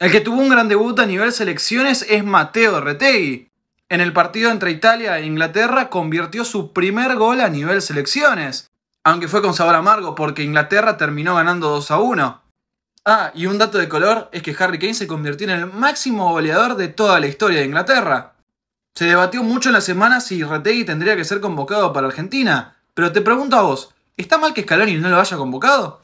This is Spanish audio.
El que tuvo un gran debut a nivel selecciones es Mateo Retegui. En el partido entre Italia e Inglaterra convirtió su primer gol a nivel selecciones, aunque fue con sabor amargo porque Inglaterra terminó ganando 2 a 1. Ah, y un dato de color es que Harry Kane se convirtió en el máximo goleador de toda la historia de Inglaterra. Se debatió mucho en la semana si Retegui tendría que ser convocado para Argentina, pero te pregunto a vos, ¿está mal que Scaloni no lo haya convocado?